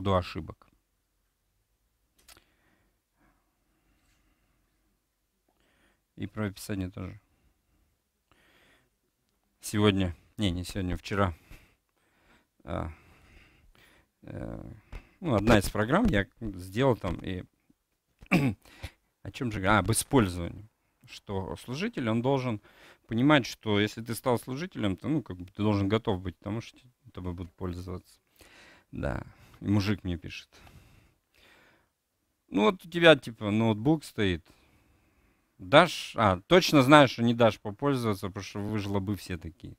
роду ошибок. И про описание тоже. Сегодня, не, не сегодня, вчера. А, э, ну, одна из программ я сделал там и о чем же? А, об использовании. Что служитель, он должен понимать, что если ты стал служителем, то, ну, как бы ты должен готов быть, потому что тобой будут пользоваться. Да. И мужик мне пишет. Ну вот у тебя типа ноутбук стоит. Дашь? А, точно знаешь, что не дашь попользоваться, потому что вы жлобы все такие.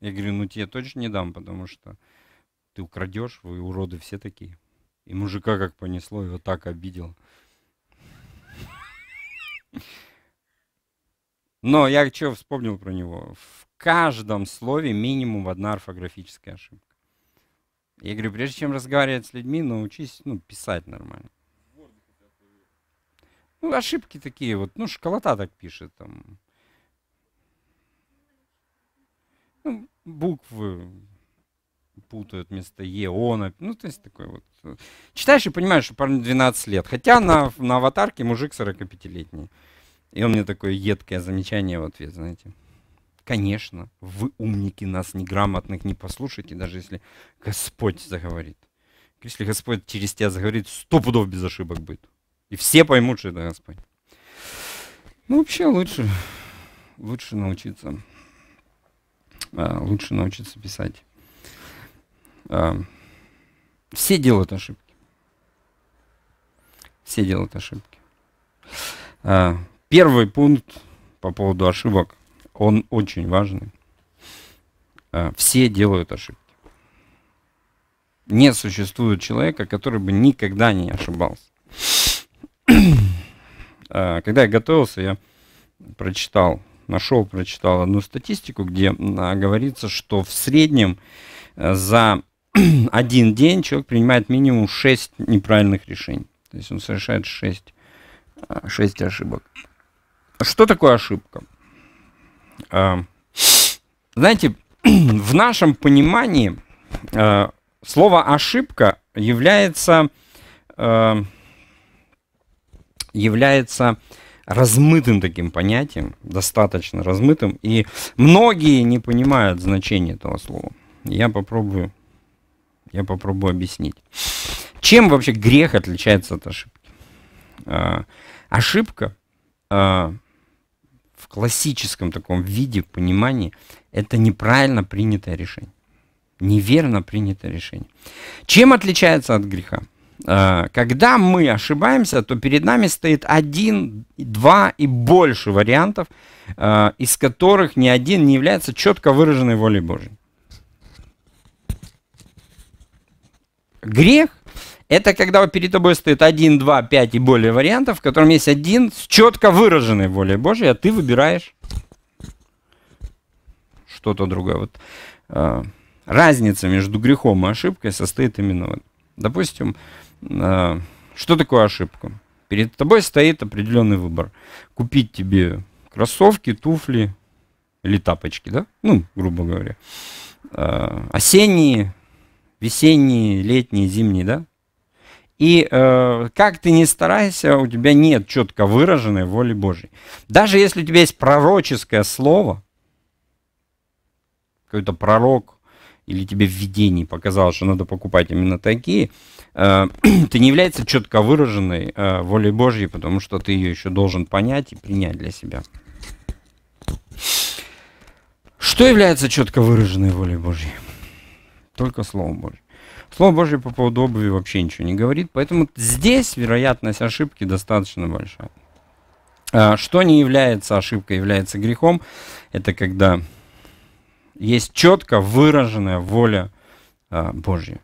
Я говорю, ну тебе точно не дам, потому что ты украдешь, вы уроды все такие. И мужика как понесло, его так обидел. Но я что вспомнил про него? В каждом слове минимум одна орфографическая ошибка. Я говорю, прежде чем разговаривать с людьми, научись ну, писать нормально. Ну, ошибки такие вот. Ну, школота так пишет там. Ну, буквы путают вместо Е, он. Ну, то есть такой вот. Читаешь и понимаешь, что парню 12 лет. Хотя на, на аватарке мужик 45-летний. И он мне такое едкое замечание в ответ, знаете. Конечно, вы умники нас, неграмотных, не послушайте, даже если Господь заговорит. Если Господь через тебя заговорит, сто пудов без ошибок будет. И все поймут, что это Господь. Ну, вообще лучше, лучше научиться. А, лучше научиться писать. А, все делают ошибки. Все делают ошибки. А, Первый пункт по поводу ошибок, он очень важный. Э, все делают ошибки. Не существует человека, который бы никогда не ошибался. Э, когда я готовился, я прочитал, нашел, прочитал одну статистику, где а, говорится, что в среднем э, за один день человек принимает минимум 6 неправильных решений. То есть он совершает 6, 6 ошибок. Что такое ошибка? А, знаете, в нашем понимании а, слово ошибка является, а, является размытым таким понятием, достаточно размытым, и многие не понимают значение этого слова. Я попробую, я попробую объяснить. Чем вообще грех отличается от ошибки? Ошибка в классическом таком виде, понимании, это неправильно принятое решение. Неверно принятое решение. Чем отличается от греха? А, когда мы ошибаемся, то перед нами стоит один, два и больше вариантов, а, из которых ни один не является четко выраженной волей Божьей. Грех это когда перед тобой стоит 1, 2, 5 и более вариантов, в котором есть один с четко выраженной волей Божией, а ты выбираешь что-то другое. Вот, э, разница между грехом и ошибкой состоит именно вот. Допустим, э, что такое ошибка? Перед тобой стоит определенный выбор. Купить тебе кроссовки, туфли или тапочки, да? Ну, грубо говоря. Э, осенние, весенние, летние, зимние, да? И э, как ты ни старайся, у тебя нет четко выраженной воли Божьей. Даже если у тебя есть пророческое слово, какой-то пророк, или тебе в видении показалось, что надо покупать именно такие, э, ты не является четко выраженной э, волей Божьей, потому что ты ее еще должен понять и принять для себя. Что является четко выраженной волей Божьей? Только Слово Божье. Слово Божье по поводу обуви вообще ничего не говорит, поэтому здесь вероятность ошибки достаточно большая. А, что не является ошибкой, является грехом, это когда есть четко выраженная воля а, Божья.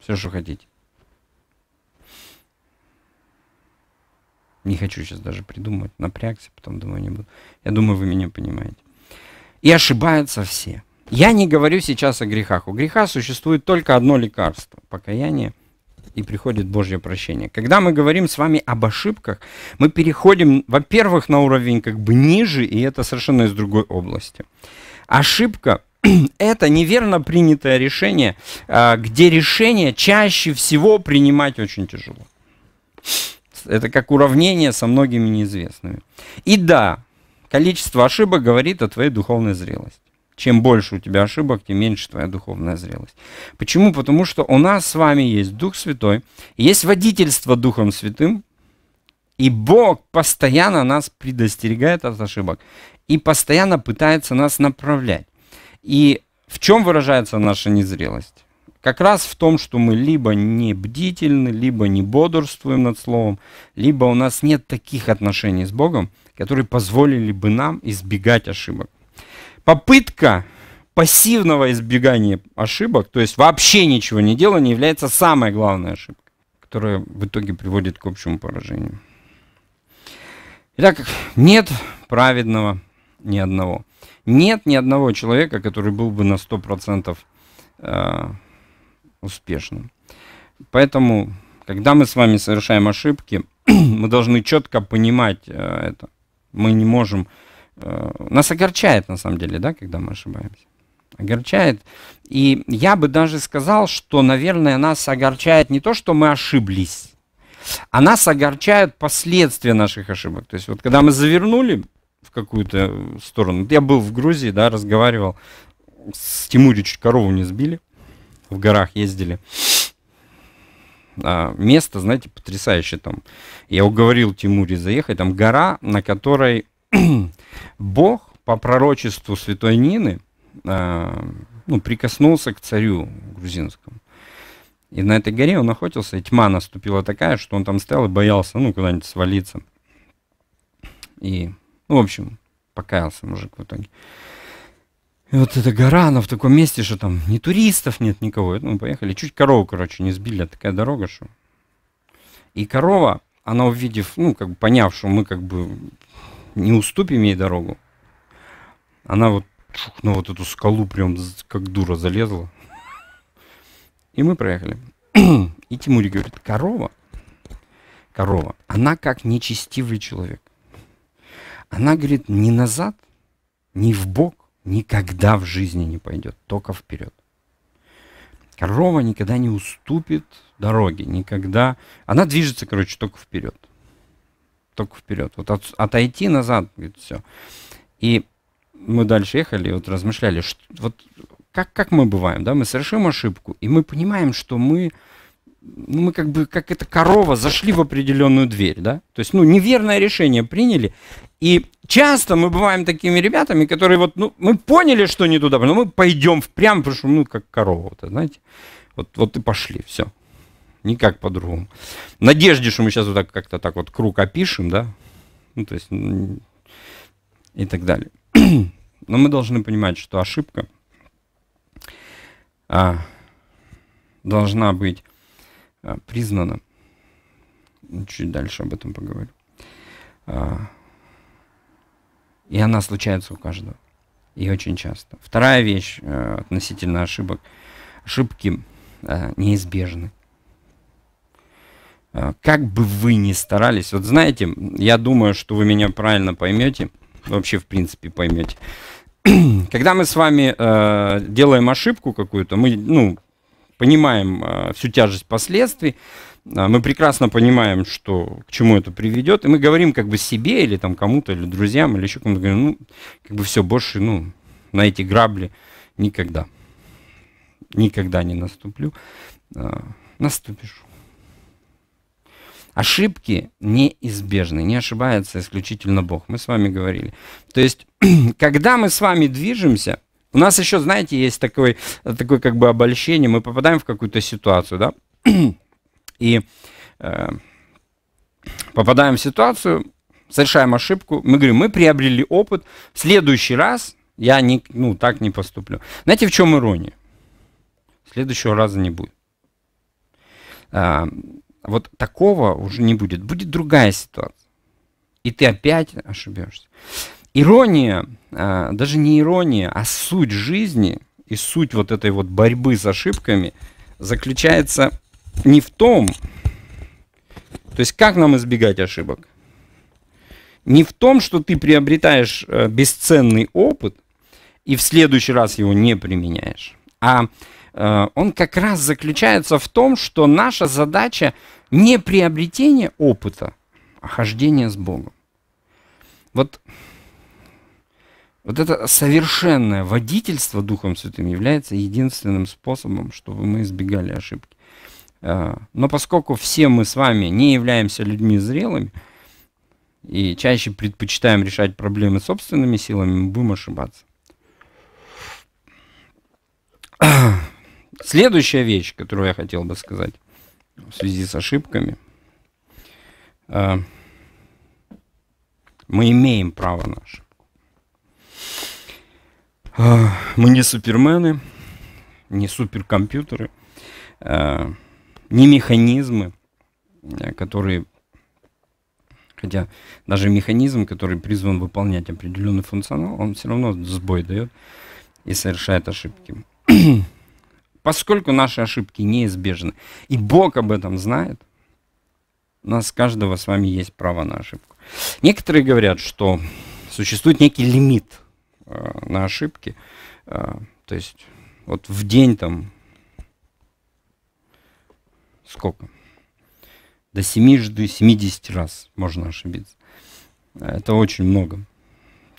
Все, что хотите. Не хочу сейчас даже придумывать, напрягся, потом думаю, не буду. Я думаю, вы меня понимаете. И ошибаются все. Я не говорю сейчас о грехах. У греха существует только одно лекарство – покаяние и приходит Божье прощение. Когда мы говорим с вами об ошибках, мы переходим, во-первых, на уровень как бы ниже, и это совершенно из другой области. Ошибка – это неверно принятое решение, а, где решение чаще всего принимать очень тяжело. Это как уравнение со многими неизвестными. И да, количество ошибок говорит о твоей духовной зрелости. Чем больше у тебя ошибок, тем меньше твоя духовная зрелость. Почему? Потому что у нас с вами есть Дух Святой, есть водительство Духом Святым, и Бог постоянно нас предостерегает от ошибок и постоянно пытается нас направлять. И в чем выражается наша незрелость? Как раз в том, что мы либо не бдительны, либо не бодрствуем над Словом, либо у нас нет таких отношений с Богом, которые позволили бы нам избегать ошибок. Попытка пассивного избегания ошибок, то есть вообще ничего не делания, является самой главной ошибкой, которая в итоге приводит к общему поражению. Итак, нет праведного ни одного. Нет ни одного человека, который был бы на 100% э, успешным. Поэтому, когда мы с вами совершаем ошибки, мы должны четко понимать э, это. Мы не можем Э, нас огорчает, на самом деле, да, когда мы ошибаемся. Огорчает. И я бы даже сказал, что, наверное, нас огорчает не то, что мы ошиблись, а нас огорчают последствия наших ошибок. То есть вот когда мы завернули в какую-то сторону, я был в Грузии, да, разговаривал с Тимури, чуть корову не сбили, в горах ездили. А, место, знаете, потрясающее там. Я уговорил Тимури заехать, там гора, на которой Бог по пророчеству святой Нины э, ну, прикоснулся к царю грузинскому. И на этой горе он охотился, и тьма наступила такая, что он там стоял и боялся, ну, куда-нибудь свалиться. И, ну, в общем, покаялся мужик в итоге. И вот эта гора, она в таком месте, что там ни туристов нет, никого. ну, поехали. Чуть корову, короче, не сбили, а такая дорога, что... И корова, она увидев, ну, как бы поняв, что мы как бы не уступим ей дорогу. Она вот чух, на вот эту скалу прям как дура залезла. И мы проехали. И Тимурик говорит, корова, корова, она как нечестивый человек. Она говорит, ни назад, ни в бок, никогда в жизни не пойдет, только вперед. Корова никогда не уступит дороге, никогда. Она движется, короче, только вперед только вперед. Вот от, отойти назад, говорит, все. И мы дальше ехали, вот размышляли, что, вот как, как мы бываем, да, мы совершим ошибку, и мы понимаем, что мы, ну, мы как бы, как эта корова, зашли в определенную дверь, да, то есть, ну, неверное решение приняли, и часто мы бываем такими ребятами, которые вот, ну, мы поняли, что не туда, но мы пойдем прям, потому что, ну, как корова, вот, знаете, вот, вот и пошли, все. Никак по-другому. надежде, что мы сейчас вот так как-то так вот круг опишем, да, ну, то есть и так далее. Но мы должны понимать, что ошибка а, должна быть а, признана. Ну, чуть дальше об этом поговорю. А, и она случается у каждого. И очень часто. Вторая вещь а, относительно ошибок. Ошибки а, неизбежны. Э, как бы вы ни старались, вот знаете, я думаю, что вы меня правильно поймете, вообще в принципе поймете. Когда мы с вами э, делаем ошибку какую-то, мы ну, понимаем э, всю тяжесть последствий, э, мы прекрасно понимаем, что, к чему это приведет, и мы говорим как бы себе или там кому-то, или друзьям, или еще кому-то, ну, как бы все, больше ну, на эти грабли никогда, никогда не наступлю, э, наступишь Ошибки неизбежны, не ошибается исключительно Бог. Мы с вами говорили. То есть, когда мы с вами движемся, у нас еще, знаете, есть такое, такое как бы обольщение, мы попадаем в какую-то ситуацию, да, и э, попадаем в ситуацию, совершаем ошибку, мы говорим, мы приобрели опыт, в следующий раз я не, ну, так не поступлю. Знаете, в чем ирония? Следующего раза не будет. А, вот такого уже не будет. Будет другая ситуация. И ты опять ошибешься. Ирония, а, даже не ирония, а суть жизни и суть вот этой вот борьбы с ошибками заключается не в том, то есть как нам избегать ошибок? Не в том, что ты приобретаешь э, бесценный опыт и в следующий раз его не применяешь, а э, он как раз заключается в том, что наша задача не приобретение опыта, а хождение с Богом. Вот, вот это совершенное водительство Духом Святым является единственным способом, чтобы мы избегали ошибки. А, но поскольку все мы с вами не являемся людьми зрелыми и чаще предпочитаем решать проблемы собственными силами, мы будем ошибаться. Следующая вещь, которую я хотел бы сказать в связи с ошибками. А, мы имеем право на ошибку. А, мы не супермены, не суперкомпьютеры, а, не механизмы, которые, хотя даже механизм, который призван выполнять определенный функционал, он все равно сбой дает и совершает ошибки. поскольку наши ошибки неизбежны. И Бог об этом знает. У нас каждого с вами есть право на ошибку. Некоторые говорят, что существует некий лимит э, на ошибки. Э, то есть вот в день там сколько? До 7, 70 раз можно ошибиться. Э, это очень много.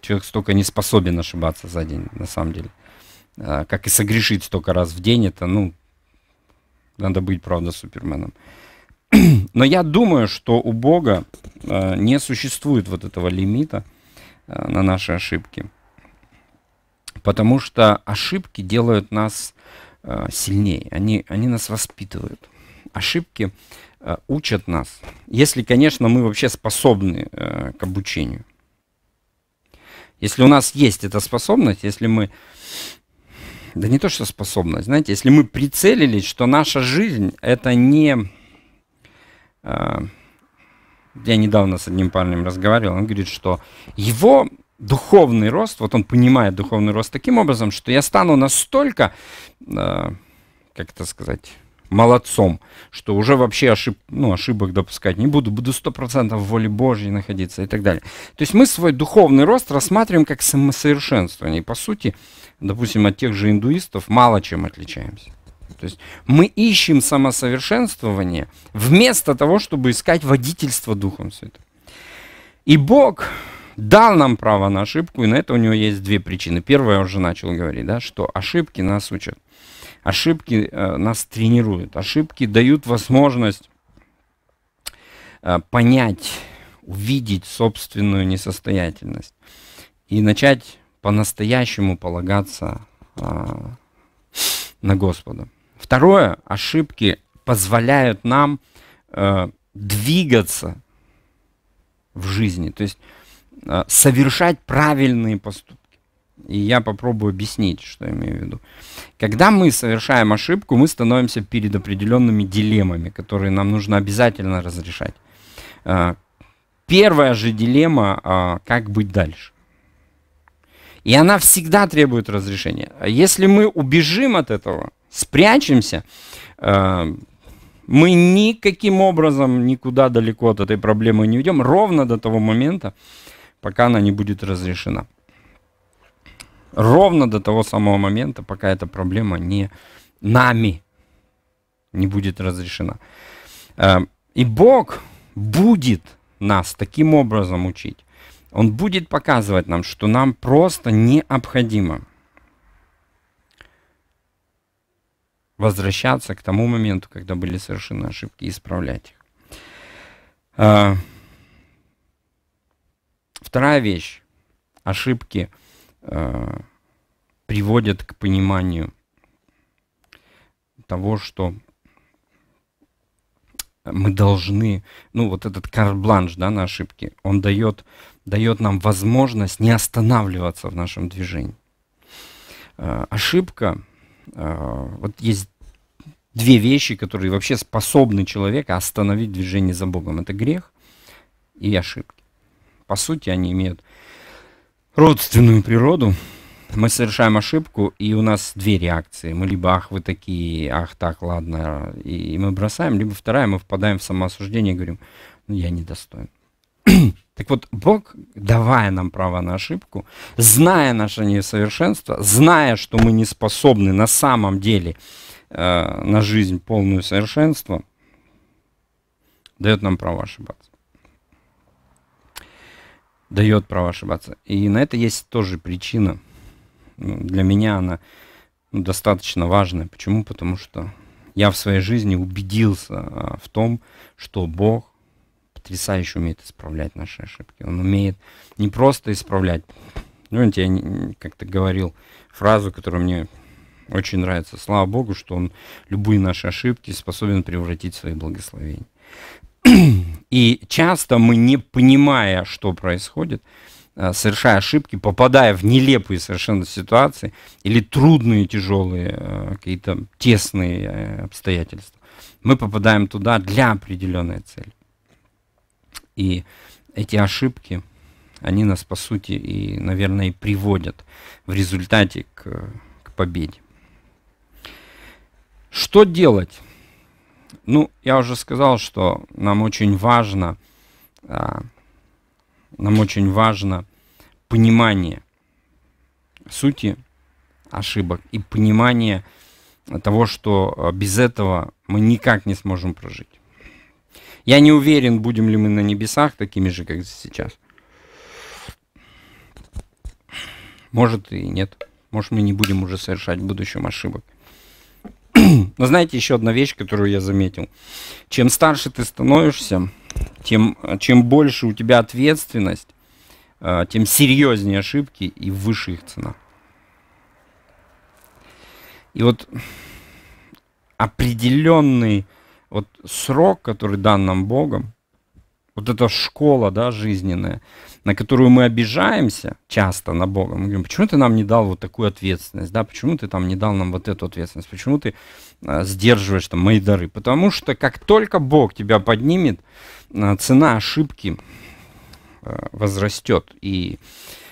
Человек столько не способен ошибаться за день, на самом деле. Э, а, как и согрешить столько раз в день, это, ну, надо быть, правда, суперменом. Но я думаю, что у Бога а, не существует вот этого лимита а, на наши ошибки. Потому что ошибки делают нас сильнее, они, они нас воспитывают. Ошибки учат нас, если, конечно, мы вообще способны к обучению. Если у нас есть эта способность, если мы да не то, что способность. Знаете, если мы прицелились, что наша жизнь – это не… А, я недавно с одним парнем разговаривал, он говорит, что его духовный рост, вот он понимает духовный рост таким образом, что я стану настолько, а, как это сказать, молодцом, что уже вообще ошиб, ну, ошибок допускать не буду, буду 100% в воле Божьей находиться и так далее. То есть мы свой духовный рост рассматриваем как самосовершенствование. И по сути, допустим, от тех же индуистов мало чем отличаемся. То есть мы ищем самосовершенствование вместо того, чтобы искать водительство Духом Святым. И Бог дал нам право на ошибку, и на это у него есть две причины. Первая, я уже начал говорить, да, что ошибки нас учат. Ошибки э, нас тренируют, ошибки дают возможность э, понять, увидеть собственную несостоятельность и начать по-настоящему полагаться э, на Господа. Второе, ошибки позволяют нам двигаться в жизни, то есть совершать правильные поступки и я попробую объяснить, что я имею в виду. Когда мы совершаем ошибку, мы становимся перед определенными дилеммами, которые нам нужно обязательно разрешать. А, первая же дилемма, а, как быть дальше. И она всегда требует разрешения. А если мы убежим от этого, спрячемся, мы никаким образом никуда далеко от этой проблемы не уйдем, ровно до того момента, пока она не будет разрешена. Ровно до того самого момента, пока эта проблема не нами не будет разрешена. Эм, и Бог будет нас таким образом учить. Он будет показывать нам, что нам просто необходимо возвращаться к тому моменту, когда были совершены ошибки, и исправлять их. Э, вторая вещь. Ошибки – э, приводят к пониманию того, что мы должны, ну вот этот карбланш да, на ошибки, он дает, дает нам возможность не останавливаться в нашем движении. Э, ошибка, э, вот есть две вещи, которые вообще способны человека остановить движение за Богом. Это грех и ошибки. По сути, они имеют родственную природу, мы совершаем ошибку, и у нас две реакции. Мы либо «ах, вы такие, ах, так, ладно», и, мы бросаем, либо вторая, мы впадаем в самоосуждение и говорим «ну, я недостоин». Так вот, Бог, давая нам право на ошибку, зная наше несовершенство, зная, что мы не способны на самом деле э, на жизнь полную совершенства, дает нам право ошибаться дает право ошибаться. И на это есть тоже причина. Ну, для меня она ну, достаточно важная. Почему? Потому что я в своей жизни убедился а, в том, что Бог потрясающе умеет исправлять наши ошибки. Он умеет не просто исправлять. Ну, я как-то говорил фразу, которая мне очень нравится. Слава Богу, что он любые наши ошибки способен превратить в свои благословения. И часто мы, не понимая, что происходит, э, совершая ошибки, попадая в нелепые совершенно ситуации или трудные, тяжелые, э, какие-то тесные э, обстоятельства, мы попадаем туда для определенной цели. И эти ошибки, они нас, по сути, и, наверное, и приводят в результате к, к победе. Что делать? Ну, я уже сказал, что нам очень важно, а, нам очень важно понимание сути ошибок и понимание того, что а, без этого мы никак не сможем прожить. Я не уверен, будем ли мы на небесах такими же, как сейчас. Может и нет. Может мы не будем уже совершать в будущем ошибок. Но знаете, еще одна вещь, которую я заметил. Чем старше ты становишься, тем, чем больше у тебя ответственность, а, тем серьезнее ошибки и выше их цена. И вот определенный вот срок, который дан нам Богом, вот эта школа да, жизненная – на которую мы обижаемся часто на Бога, мы говорим, почему ты нам не дал вот такую ответственность, да, почему ты там не дал нам вот эту ответственность, почему ты э, сдерживаешь там мои дары, потому что как только Бог тебя поднимет, э, цена ошибки э, возрастет, и,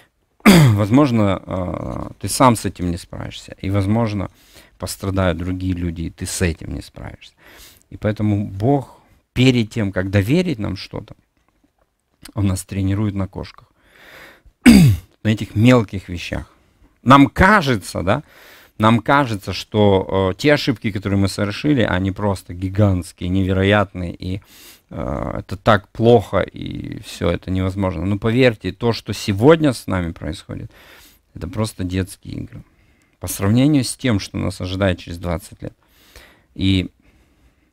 возможно, э, ты сам с этим не справишься, и, возможно, пострадают другие люди, и ты с этим не справишься. И поэтому Бог перед тем, как доверить нам что-то, он нас тренирует на кошках. на этих мелких вещах. Нам кажется, да, нам кажется, что э, те ошибки, которые мы совершили, они просто гигантские, невероятные, и э, это так плохо, и все, это невозможно. Но поверьте, то, что сегодня с нами происходит, это просто детские игры. По сравнению с тем, что нас ожидает через 20 лет. И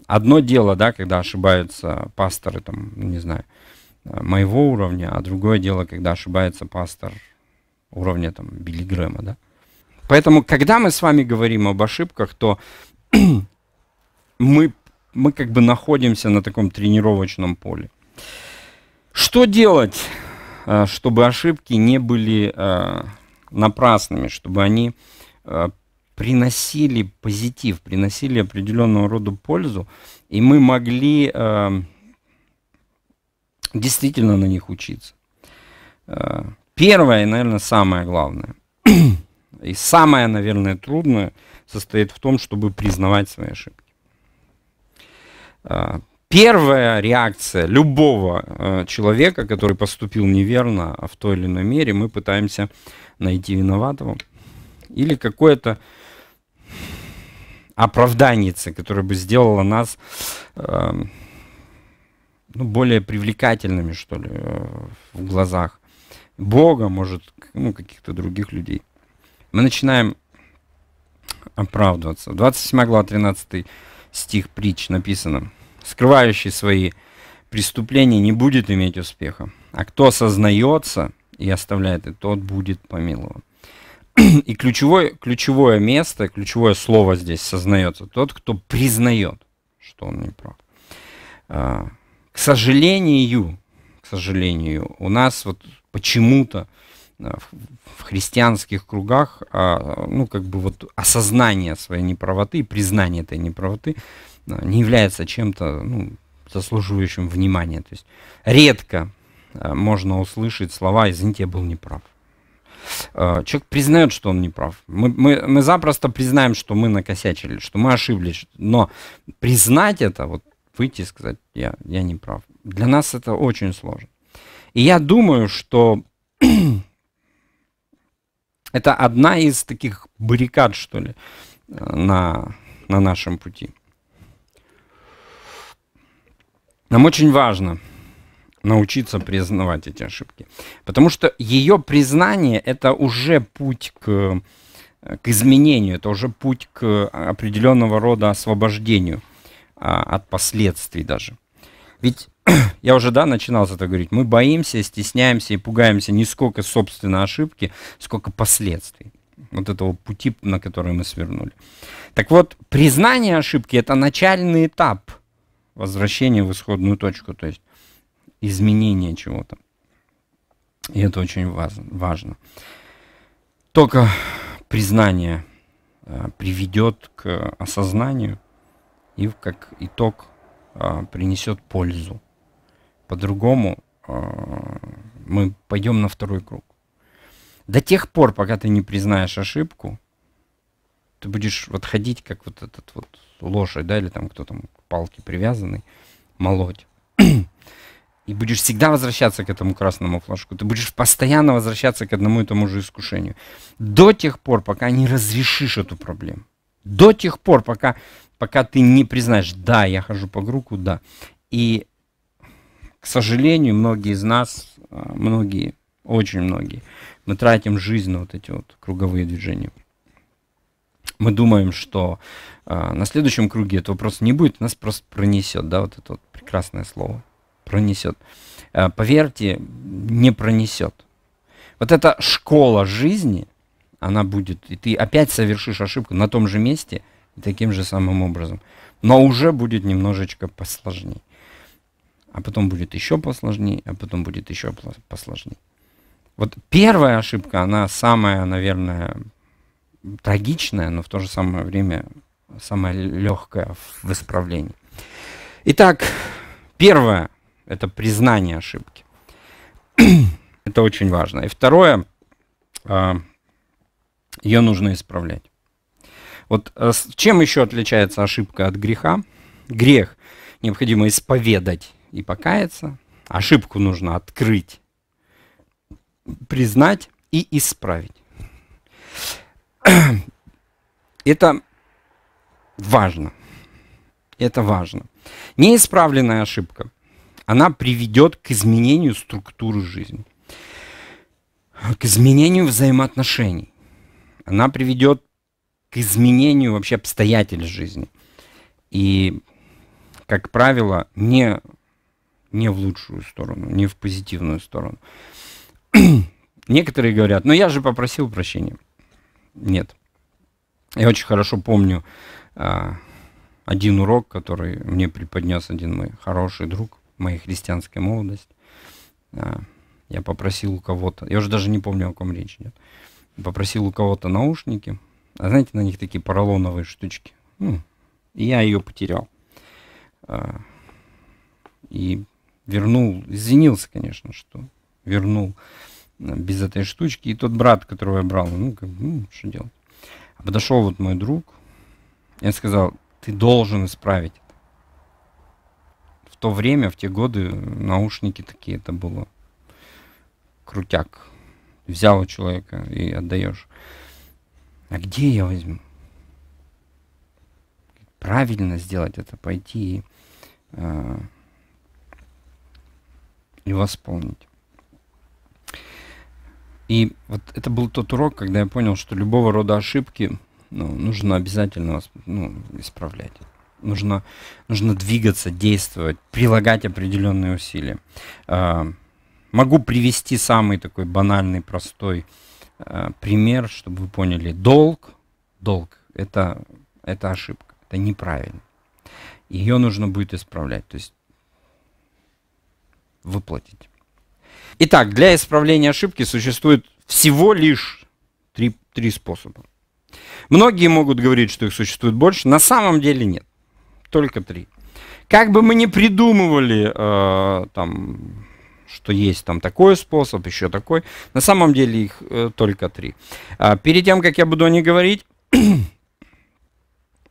одно дело, да, когда ошибаются пасторы, там, не знаю, э, Э, моего уровня, а другое дело, когда ошибается пастор уровня там Билли Грэма, да. Поэтому, когда мы с вами говорим об ошибках, то мы, мы как бы находимся на таком тренировочном поле. Что делать, э, чтобы ошибки не были э, напрасными, чтобы они приносили позитив, приносили определенного рода пользу, и мы могли действительно на них учиться. Э, первое, и, наверное, самое главное, и самое, наверное, трудное, состоит в том, чтобы признавать свои ошибки. Э, первая реакция любого э, человека, который поступил неверно а в той или иной мере, мы пытаемся найти виноватого или какое-то оправданице, которое бы сделало нас эм, ну, более привлекательными, что ли, э, в глазах Бога, может, ну, каких-то других людей. Мы начинаем оправдываться. 27 глава, 13 стих притч написано. «Скрывающий свои преступления не будет иметь успеха, а кто сознается и оставляет, и тот будет помилован». И ключевое, ключевое место, ключевое слово здесь сознается тот, кто признает, что он не прав. А, к сожалению, к сожалению, у нас вот почему-то э, в христианских кругах, а, ну, как бы вот осознание своей неправоты и признание этой неправоты э, не является чем-то, ну, заслуживающим внимания. То есть редко э, можно услышать слова «извините, я был неправ». Человек признает, что он неправ. Мы, мы, мы запросто признаем, что мы накосячили, что мы ошиблись. Но признать это, вот выйти и сказать, я, я не прав. Для нас это очень сложно. И я думаю, что это одна из таких баррикад, что ли, на, на нашем пути. Нам очень важно научиться признавать эти ошибки. Потому что ее признание – это уже путь к, к изменению, это уже путь к определенного рода освобождению – а, от последствий даже. Ведь я уже, да, начинал с этого говорить, мы боимся, стесняемся и пугаемся не сколько собственной ошибки, сколько последствий вот этого пути, на который мы свернули. Так вот, признание ошибки – это начальный этап возвращения в исходную точку, то есть изменения чего-то. И это очень важно. Только признание а, приведет к осознанию и как итог э, принесет пользу. По-другому э, мы пойдем на второй круг. До тех пор, пока ты не признаешь ошибку, ты будешь вот ходить, как вот этот вот лошадь, да, или там кто там к палке привязанный, молоть. И будешь всегда возвращаться к этому красному флажку. Ты будешь постоянно возвращаться к одному и тому же искушению. До тех пор, пока не разрешишь эту проблему. До тех пор, пока пока ты не признаешь, да, я хожу по группу, да. И, к сожалению, многие из нас, э, многие, очень многие, мы тратим жизнь на вот эти вот круговые движения. Мы думаем, что э, на следующем круге этого просто не будет, нас просто пронесет, да, вот это вот прекрасное слово, пронесет. Э, поверьте, не пронесет. Вот эта школа жизни, она будет, и ты опять совершишь ошибку на том же месте – таким же самым образом. Но уже будет немножечко посложнее. А потом будет еще посложнее, а потом будет еще посложнее. Вот первая ошибка, она самая, наверное, трагичная, но в то же самое время самая легкая в исправлении. Итак, первое – это признание ошибки. это очень важно. И второе, а, ее нужно исправлять. Вот э, чем еще отличается ошибка от греха? Грех необходимо исповедать и покаяться. Ошибку нужно открыть, признать и исправить. Это важно. Это важно. Неисправленная ошибка, она приведет к изменению структуры жизни, к изменению взаимоотношений. Она приведет к изменению вообще обстоятельств жизни. И, как правило, не, не в лучшую сторону, не в позитивную сторону. Некоторые говорят, ну я же попросил прощения. Нет. Я очень хорошо помню а, один урок, который мне преподнес один мой хороший друг, моей христианской молодость А, я попросил у кого-то, я уже даже не помню, о ком речь идет, попросил у кого-то наушники, а знаете, на них такие поролоновые штучки. Ну, я ее потерял. А, и вернул, извинился, конечно, что вернул э, без этой штучки. И тот брат, которого я брал, ну, как, ну что делать. Подошел вот мой друг, я сказал, ты должен исправить это. В то время, в те годы, наушники такие, это было крутяк. Взял у человека и отдаешь. А где я возьму? Правильно сделать это, пойти и, э, и восполнить. И вот это был тот урок, когда я понял, что любого рода ошибки ну, нужно обязательно ну, исправлять. Нужно, нужно двигаться, действовать, прилагать определенные усилия. Э, могу привести самый такой банальный, простой э, Э, пример, чтобы вы поняли. Долг, долг – это, это ошибка, это неправильно. Ее нужно будет исправлять, то есть выплатить. Итак, для исправления ошибки существует всего лишь три, три способа. Многие могут говорить, что их существует больше. На самом деле нет. Только три. Как бы мы ни придумывали э, там, что есть там такой способ, еще такой. На самом деле их э, только три. А, перед тем, как я буду о них говорить,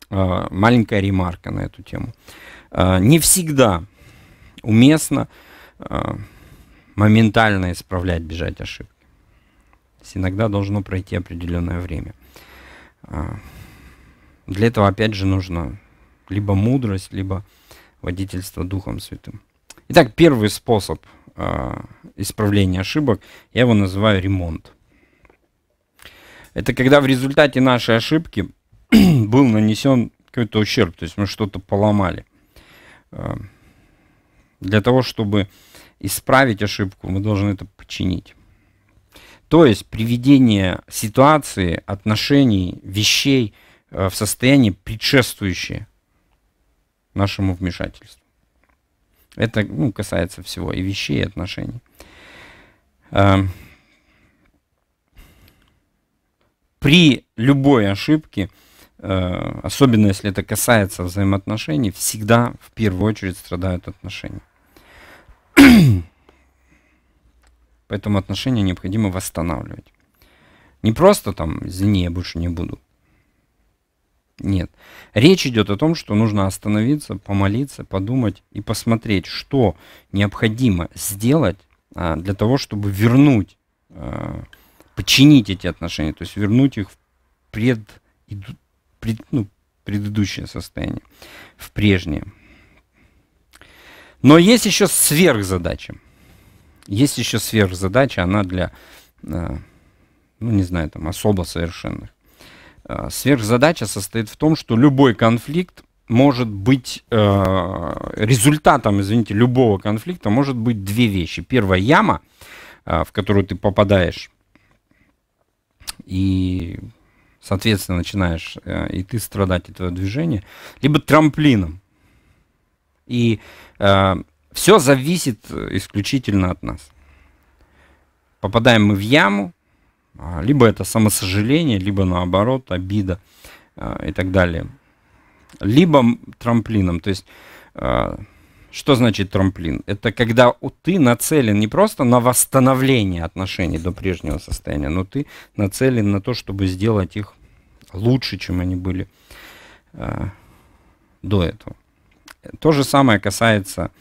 а, маленькая ремарка на эту тему. А, не всегда уместно а, моментально исправлять, бежать ошибки. Иногда должно пройти определенное время. А, для этого, опять же, нужно либо мудрость, либо водительство Духом Святым. Итак, первый способ – Э, исправления ошибок, я его называю ремонт. Это когда в результате нашей ошибки был нанесен какой-то ущерб, то есть мы что-то поломали. Э, для того, чтобы исправить ошибку, мы должны это починить. То есть приведение ситуации, отношений, вещей э, в состояние предшествующее нашему вмешательству. Это ну, касается всего, и вещей, и отношений. Э, при любой ошибке, а, особенно если это касается взаимоотношений, всегда в первую очередь страдают отношения. Поэтому отношения необходимо восстанавливать. Не просто там, извини, я больше не буду. Нет. Речь идет о том, что нужно остановиться, помолиться, подумать и посмотреть, что необходимо сделать а, для того, чтобы вернуть, а, починить эти отношения, то есть вернуть их в пред, пред, ну, предыдущее состояние, в прежнее. Но есть еще сверхзадача. Есть еще сверхзадача, она для, а, ну не знаю, там особо совершенных. Э, сверхзадача состоит в том, что любой конфликт может быть э, результатом, извините, любого конфликта может быть две вещи. Первая яма, э, в которую ты попадаешь, и, соответственно, начинаешь э, и ты страдать, и твое движение, либо трамплином. И э, все зависит э, исключительно от нас. Попадаем мы в яму, а, либо это самосожаление, либо наоборот обида а, и так далее. Либо трамплином. То есть, а, что значит трамплин? Это когда ты нацелен не просто на восстановление отношений до прежнего состояния, но ты нацелен на то, чтобы сделать их лучше, чем они были до этого. То же самое касается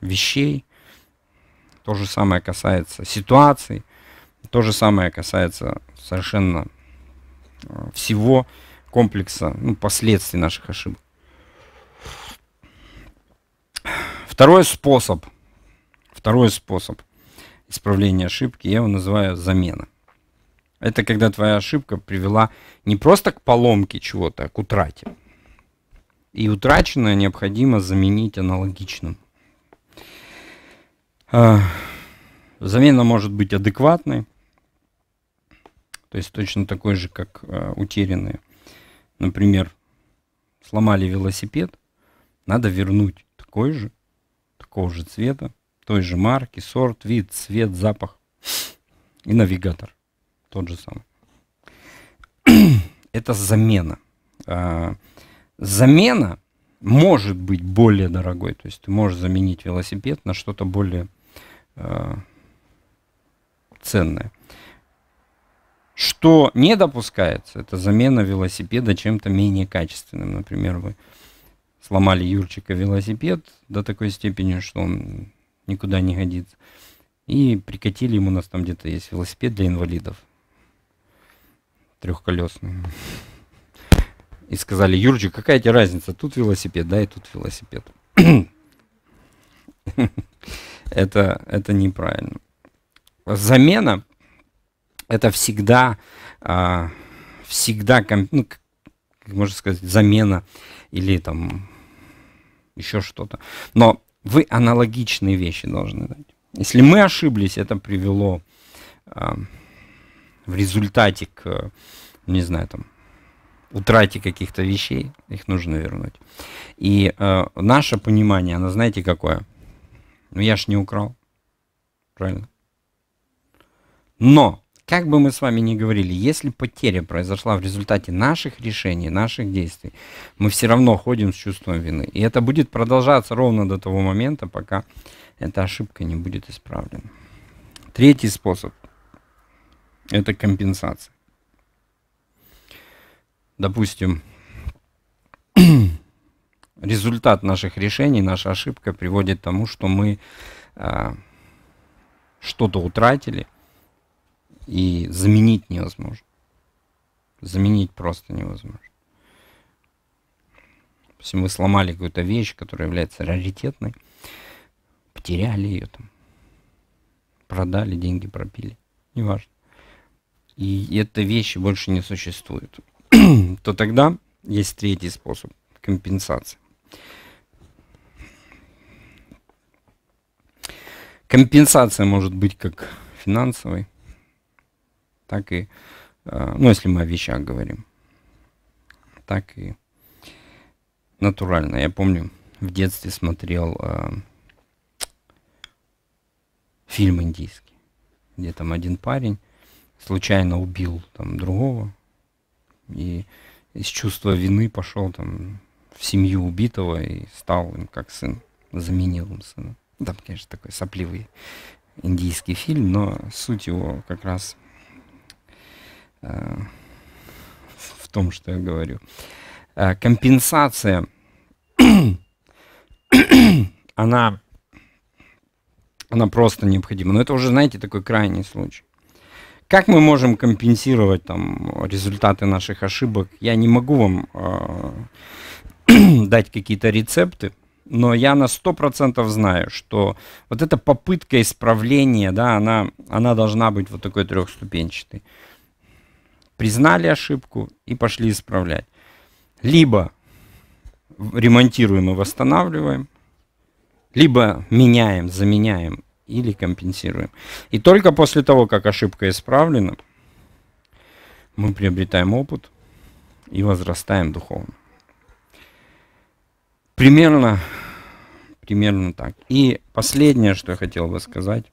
вещей, то же самое касается ситуаций, то же самое касается совершенно э, всего комплекса ну, последствий наших ошибок. Второй способ, второй способ исправления ошибки, я его называю замена. Это когда твоя ошибка привела не просто к поломке чего-то, а к утрате. И утраченное необходимо заменить аналогичным. А, замена может быть адекватной, то есть точно такой же, как э, утерянные. Например, сломали велосипед, надо вернуть такой же, такого же цвета, той же марки, сорт, вид, цвет, запах и навигатор тот же самый. Это замена. А, замена может быть более дорогой, то есть ты можешь заменить велосипед на что-то более Э, ценное. Что не допускается, это замена велосипеда чем-то менее качественным. Например, вы сломали Юрчика велосипед до такой степени, что он никуда не годится. И прикатили ему, у нас там где-то есть велосипед для инвалидов. Трехколесный. И сказали, Юрчик, какая тебе разница, тут велосипед, да, и тут велосипед это, это неправильно. Замена – это всегда, а, всегда ну, как можно сказать, замена или там еще что-то. Но вы аналогичные вещи должны дать. Если мы ошиблись, это привело а, в результате к, не знаю, там, утрате каких-то вещей, их нужно вернуть. И э, наше понимание, оно знаете какое? Но ну, я ж не украл. Правильно? Но, как бы мы с вами ни говорили, если потеря произошла в результате наших решений, наших действий, мы все равно ходим с чувством вины. И это будет продолжаться ровно до того момента, пока эта ошибка не будет исправлена. Третий способ – это компенсация. Допустим, результат наших решений, наша ошибка приводит к тому, что мы э, что-то утратили и заменить невозможно. Заменить просто невозможно. Если мы сломали какую-то вещь, которая является раритетной, потеряли ее там, продали, деньги пропили, неважно. И эта вещь больше не существует. то тогда есть третий способ компенсации. компенсация может быть как финансовой, так и, а, ну, если мы о вещах говорим, так и натурально. Я помню, в детстве смотрел э, фильм индийский, где там один парень случайно убил там другого и из чувства вины пошел там в семью убитого и стал им как сын, заменил им сына. Ну, там, конечно, такой сопливый индийский фильм, но суть его как раз э, в том, что я говорю. Э, компенсация, она, она просто необходима. Но это уже, знаете, такой крайний случай. Как мы можем компенсировать там, результаты наших ошибок? Я не могу вам э, дать какие-то рецепты, но я на 100% знаю, что вот эта попытка исправления, да, она, она должна быть вот такой трехступенчатой. Признали ошибку и пошли исправлять. Либо ремонтируем и восстанавливаем, либо меняем, заменяем или компенсируем. И только после того, как ошибка исправлена, мы приобретаем опыт и возрастаем духовно. Примерно, примерно так. И последнее, что я хотел бы сказать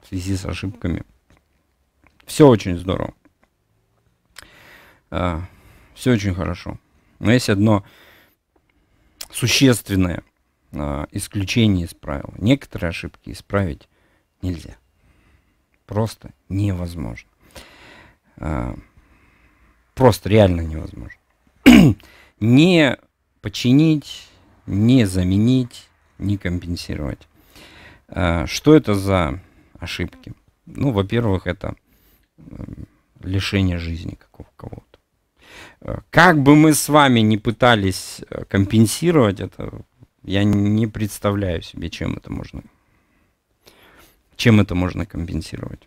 в связи с ошибками. Все очень здорово. А, Все очень хорошо. Но есть одно существенное а, исключение из правил. Некоторые ошибки исправить нельзя. Просто невозможно. А, просто реально невозможно. Не починить, не заменить, не компенсировать. А, что это за ошибки? Ну, во-первых, это э, лишение жизни кого-то. Э, как бы мы с вами не пытались э, компенсировать это, я не представляю себе, чем это можно, чем это можно компенсировать.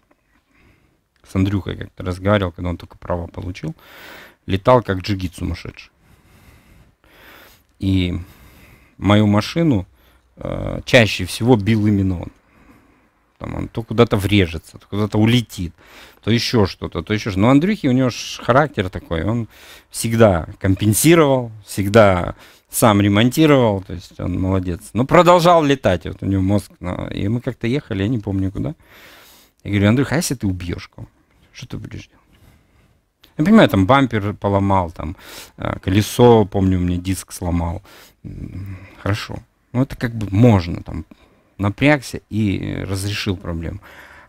С Андрюхой как-то разговаривал, когда он только права получил. Летал как джигит сумасшедший. И мою машину э, чаще всего бил именно он. Там он то куда-то врежется, то куда-то улетит, то еще что-то, то еще что. Но Андрюхи у него ж характер такой, он всегда компенсировал, всегда сам ремонтировал, то есть он молодец. Но продолжал летать, вот у него мозг. На... И мы как-то ехали, я не помню куда. Я говорю, Андрюха, а если ты убьешь кого? Что ты будешь делать? Я понимаю, там бампер поломал, там э, колесо, помню, у меня диск сломал. Хорошо. Ну, это как бы можно, там, напрягся и разрешил проблему.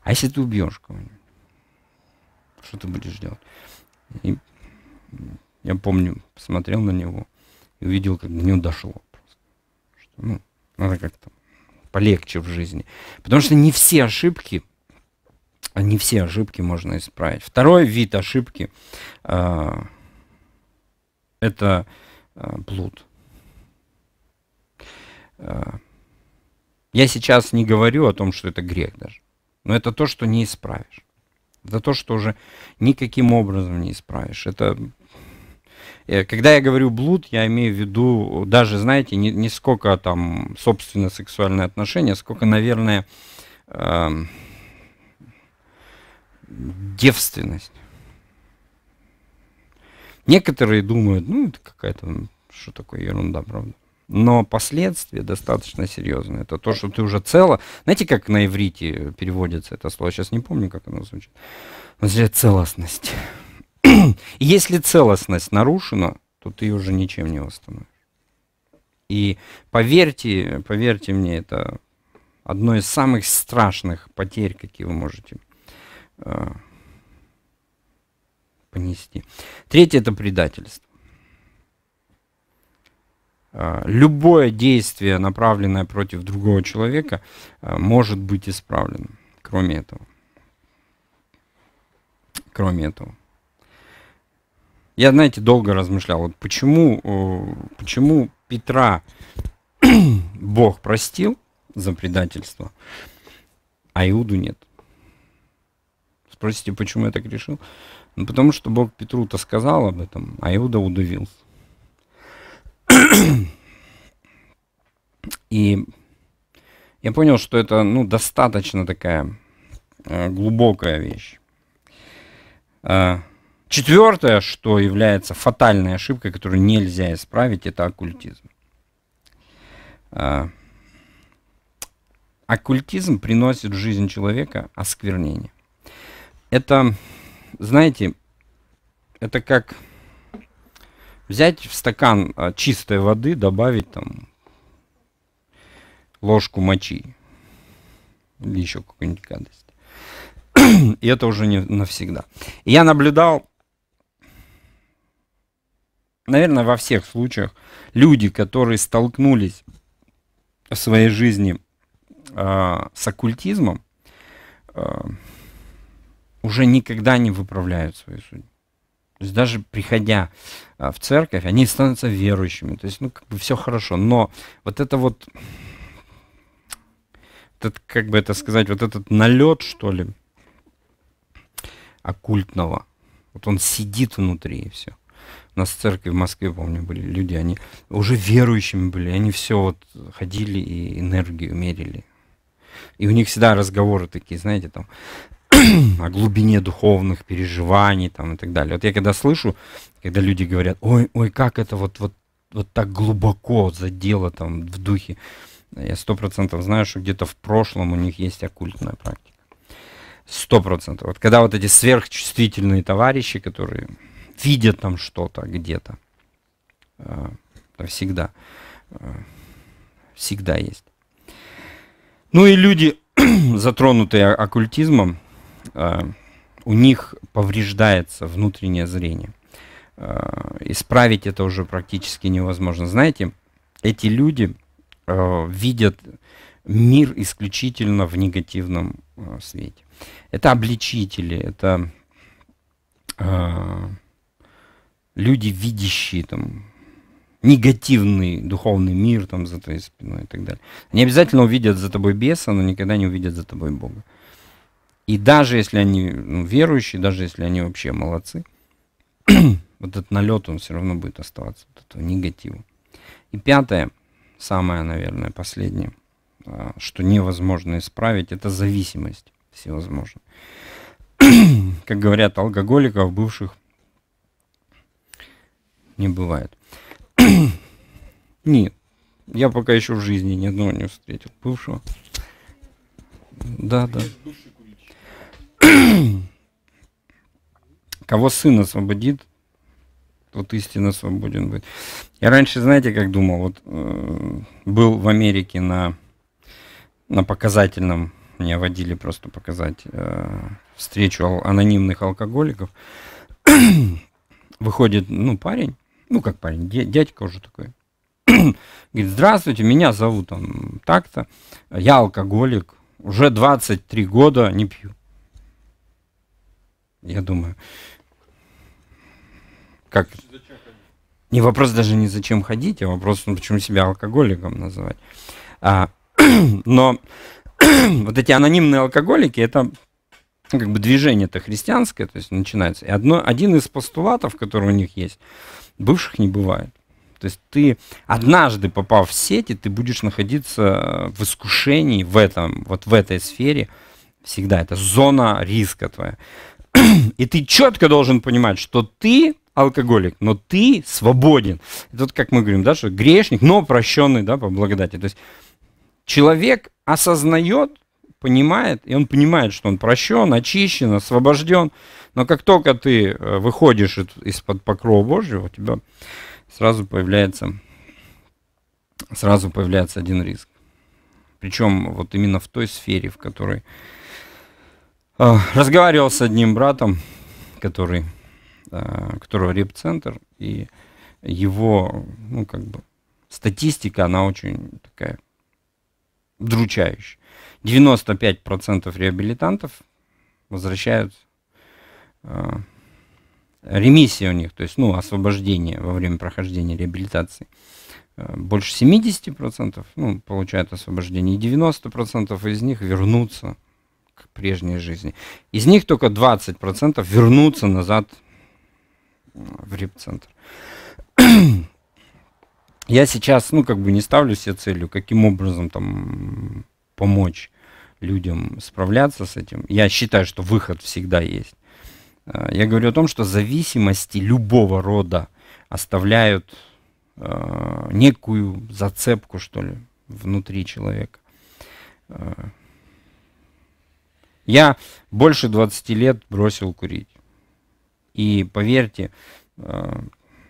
А если ты убьешь кого-нибудь, что ты будешь делать? И я помню, посмотрел на него и увидел, как до него дошло. Просто. Что, ну, надо как-то полегче в жизни. Потому что не все ошибки не все ошибки можно исправить. Второй вид ошибки э, – это э, блуд. Э, я сейчас не говорю о том, что это грех даже, но это то, что не исправишь. Это то, что уже никаким образом не исправишь. Это э, когда я говорю блуд, я имею в виду даже, знаете, не, не сколько там, собственно, сексуальные отношения, сколько, наверное, э, девственность. Некоторые думают, ну, это какая-то, что такое ерунда, правда. Но последствия достаточно серьезные. Это то, что ты уже цело... Знаете, как на иврите переводится это слово? Сейчас не помню, как оно звучит. Целостность. Если целостность нарушена, то ты уже ничем не восстановишь. И поверьте, поверьте мне, это одно из самых страшных потерь, какие вы можете Э, понести. Третье – это предательство. Э, любое действие, направленное против другого человека, э, может быть исправлено, кроме этого. Кроме этого. Я, знаете, долго размышлял, вот почему, почему Петра Бог простил за предательство, а Иуду нет. Спросите, почему я так решил? Ну, потому что Бог Петру-то сказал об этом, а Иуда удивился. И я понял, что это ну, достаточно такая э, глубокая вещь. Э, а, четвертое, что является фатальной ошибкой, которую нельзя исправить, это оккультизм. Э, оккультизм приносит в жизнь человека осквернение. Это, знаете, это как взять в стакан а, чистой воды, добавить там ложку мочи или еще какую-нибудь гадость. И это уже не навсегда. И я наблюдал, наверное, во всех случаях, люди, которые столкнулись в своей жизни э, с оккультизмом, э, уже никогда не выправляют свою судьбу. То есть даже приходя а, в церковь, они становятся верующими. То есть, ну, как бы все хорошо. Но вот это вот, этот, как бы это сказать, вот этот налет, что ли, оккультного, вот он сидит внутри и все. У нас в церкви в Москве, помню, были люди, они уже верующими были, они все вот ходили и энергию мерили. И у них всегда разговоры такие, знаете, там, о глубине духовных переживаний там, и так далее. Вот я когда слышу, когда люди говорят, ой, ой, как это вот, вот, вот так глубоко задело там в духе, я сто процентов знаю, что где-то в прошлом у них есть оккультная практика. Сто процентов. Вот когда вот эти сверхчувствительные товарищи, которые видят там что-то где-то, э, всегда, э, всегда есть. Ну и люди, затронутые оккультизмом, Э, у них повреждается внутреннее зрение. Э, исправить это уже практически невозможно. Знаете, эти люди э, видят мир исключительно в негативном свете. Это обличители, это люди, видящие там, негативный духовный мир там за твоей спиной и так далее. Они обязательно увидят за тобой беса, но никогда не увидят за тобой Бога. Uh, и даже если они ну, верующие, даже если они вообще молодцы, вот этот налет, он все равно будет оставаться, вот этого негатива. И пятое, самое, наверное, последнее, а, что невозможно исправить, это зависимость всевозможная. как говорят, алкоголиков бывших не бывает. Нет, я пока еще в жизни ни одного не встретил бывшего. Да, да. Бывший Кого сын освободит, тот истинно свободен будет. Я раньше, знаете, как думал, вот э, был в Америке на, на показательном, меня водили просто показать э, встречу анонимных алкоголиков. Выходит, ну, парень, ну, как парень, дядька уже такой. Говорит, здравствуйте, меня зовут он так-то, я алкоголик, уже 23 года не пью я думаю. Как? Не вопрос даже не зачем ходить, а вопрос, ну, почему себя алкоголиком называть. А, но вот эти анонимные алкоголики, это ну, как бы движение-то христианское, то есть начинается. И одно, один из постулатов, который у них есть, бывших не бывает. То есть ты однажды попав в сети, ты будешь находиться в искушении в этом, вот в этой сфере всегда. Это зона риска твоя. И ты четко должен понимать, что ты алкоголик, но ты свободен. Это вот как мы говорим, да, что грешник, но прощенный, да, по благодати. То есть человек осознает, понимает, и он понимает, что он прощен, очищен, освобожден. Но как только ты э, выходишь из-под покрова Божьего, у тебя сразу появляется, сразу появляется один риск. Причем вот именно в той сфере, в которой а, разговаривал с одним братом, который, а, которого реп-центр, и его, ну, как бы, статистика, она очень такая дручающая. 95% реабилитантов возвращают а, ремиссия у них, то есть, ну, освобождение во время прохождения реабилитации. Больше 70% ну, получают освобождение, и 90% из них вернутся к прежней жизни. Из них только 20% вернутся назад э, в репцентр. Я сейчас, ну, как бы не ставлю себе целью, каким образом там помочь людям справляться с этим. Я считаю, что выход всегда есть. Э, я говорю о том, что зависимости любого рода оставляют э, некую зацепку, что ли, внутри человека. Я больше 20 лет бросил курить. И поверьте, э,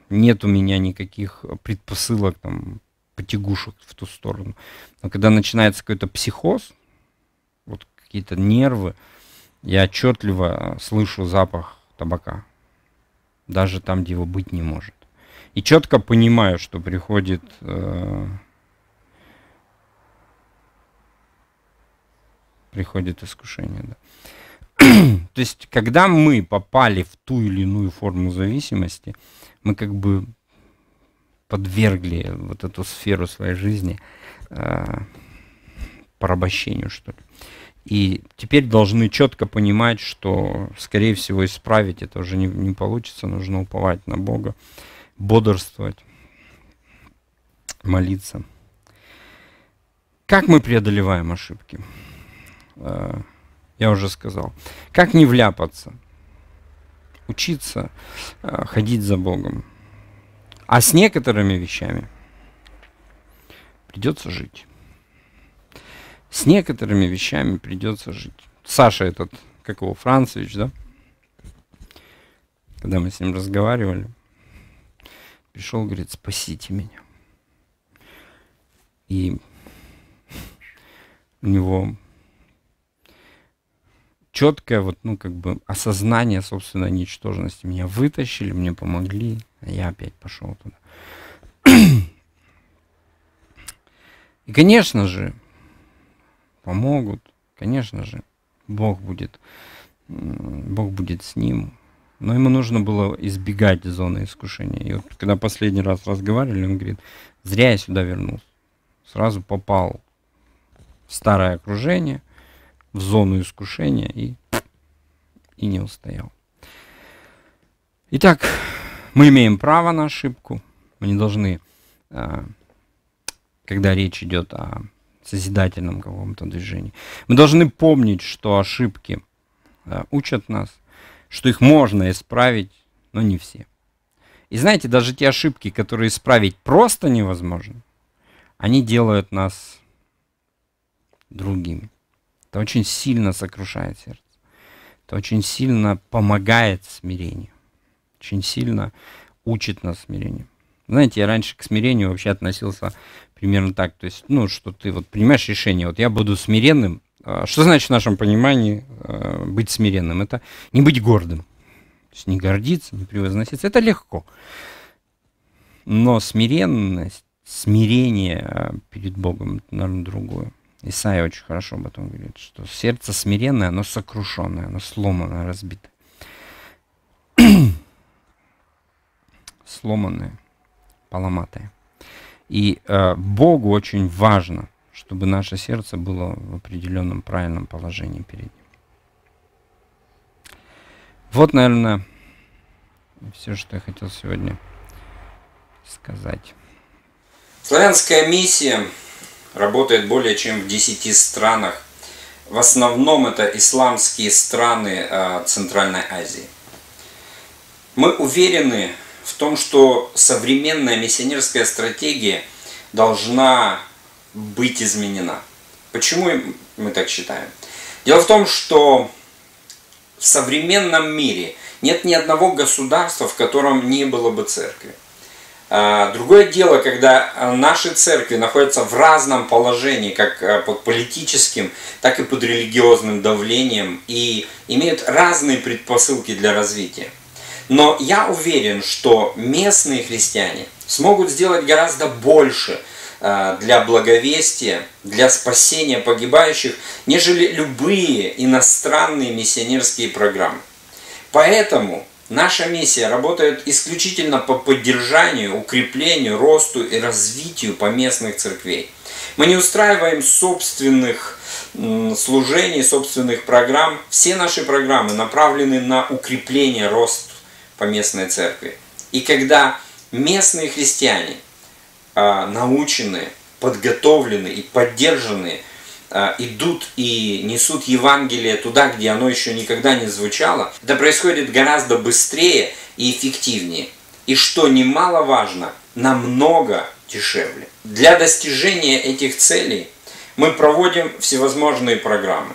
нет у меня никаких предпосылок, там, потягушек в ту сторону. Но когда начинается какой-то психоз, вот какие-то нервы, я отчетливо слышу запах табака. Даже там, где его быть не может. И четко понимаю, что приходит э, приходит искушение. Да. То есть, когда мы попали в ту или иную форму зависимости, мы как бы подвергли вот эту сферу своей жизни э, порабощению, что ли. И теперь должны четко понимать, что, скорее всего, исправить это уже не, не получится, нужно уповать на Бога, бодрствовать, молиться. Как мы преодолеваем ошибки? я уже сказал. Как не вляпаться? Учиться э, ходить за Богом. А с некоторыми вещами придется жить. С некоторыми вещами придется жить. Саша этот, как его, Францевич, да? Когда мы с ним разговаривали, пришел, говорит, спасите меня. И у него четкое вот, ну, как бы осознание собственной ничтожности. Меня вытащили, мне помогли, а я опять пошел туда. И, конечно же, помогут, конечно же, Бог будет, Бог будет с ним. Но ему нужно было избегать зоны искушения. И вот когда последний раз разговаривали, он говорит, зря я сюда вернулся. Сразу попал в старое окружение – в зону искушения и, и не устоял. Итак, мы имеем право на ошибку. Мы не должны, а, когда речь идет о созидательном каком-то движении, мы должны помнить, что ошибки а, учат нас, что их можно исправить, но не все. И знаете, даже те ошибки, которые исправить просто невозможно, они делают нас другими. Это очень сильно сокрушает сердце. Это очень сильно помогает смирению. Очень сильно учит нас смирению. Знаете, я раньше к смирению вообще относился примерно так. То есть, ну, что ты вот принимаешь решение, вот я буду смиренным. А что значит в нашем понимании э, быть смиренным? Это не быть гордым. То есть не гордиться, не превозноситься. Это легко. Но смиренность, смирение э, перед Богом, это, наверное, другое. Исаия очень хорошо об этом говорит, что сердце смиренное, оно сокрушенное, оно сломанное, разбитое. сломанное, поломатое. И э, Богу очень важно, чтобы наше сердце было в определенном правильном положении перед Ним. Вот, наверное, все, что я хотел сегодня сказать. Славянская миссия работает более чем в 10 странах. В основном это исламские страны а, Центральной Азии. Мы уверены в том, что современная миссионерская стратегия должна быть изменена. Почему мы так считаем? Дело в том, что в современном мире нет ни одного государства, в котором не было бы церкви. А, другое дело, когда а, наши церкви находятся в разном положении, как а, под политическим, так и под религиозным давлением, и имеют разные предпосылки для развития. Но я уверен, что местные христиане смогут сделать гораздо больше для благовестия, для спасения погибающих, нежели любые иностранные миссионерские программы. Поэтому Наша миссия работает исключительно по поддержанию, укреплению, росту и развитию поместных церквей. Мы не устраиваем собственных служений, собственных программ. Все наши программы направлены на укрепление, рост поместной церкви. И когда местные христиане а, научены, подготовлены и поддержаны Э, идут и несут Евангелие туда, где оно еще никогда не звучало, это происходит гораздо быстрее и эффективнее. И что немаловажно, намного дешевле. Для достижения этих целей мы проводим всевозможные программы.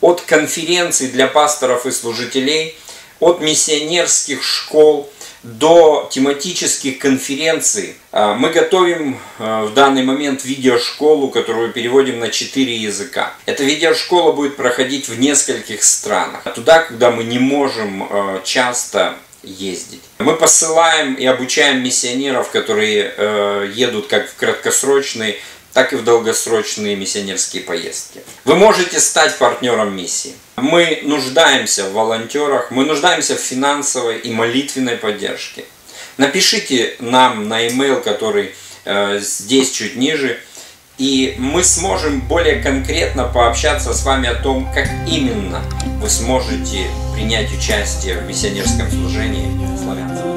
От конференций для пасторов и служителей, от миссионерских школ – до тематических конференций. А, мы готовим а, в данный момент видеошколу, которую переводим на 4 языка. Эта видеошкола будет проходить в нескольких странах, а туда, куда мы не можем часто ездить. Мы посылаем и обучаем миссионеров, которые э, едут как в краткосрочный так и в долгосрочные миссионерские поездки. Вы можете стать партнером миссии. Мы нуждаемся в волонтерах, мы нуждаемся в финансовой и молитвенной поддержке. Напишите нам на e-mail, который э, здесь чуть ниже, и мы сможем более конкретно пообщаться с вами о том, как именно вы сможете принять участие в миссионерском служении славянцев.